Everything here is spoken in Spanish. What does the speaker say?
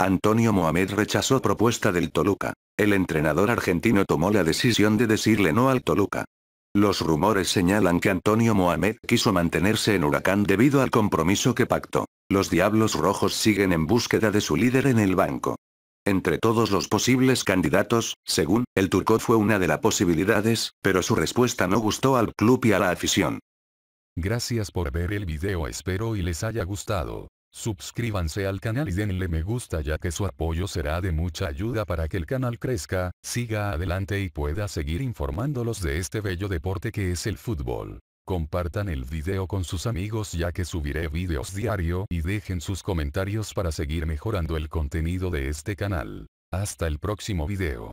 Antonio Mohamed rechazó propuesta del Toluca. El entrenador argentino tomó la decisión de decirle no al Toluca. Los rumores señalan que Antonio Mohamed quiso mantenerse en Huracán debido al compromiso que pactó. Los Diablos Rojos siguen en búsqueda de su líder en el banco. Entre todos los posibles candidatos, según, el turco fue una de las posibilidades, pero su respuesta no gustó al club y a la afición. Gracias por ver el video espero y les haya gustado. Suscríbanse al canal y denle me gusta ya que su apoyo será de mucha ayuda para que el canal crezca, siga adelante y pueda seguir informándolos de este bello deporte que es el fútbol. Compartan el video con sus amigos ya que subiré videos diario y dejen sus comentarios para seguir mejorando el contenido de este canal. Hasta el próximo video.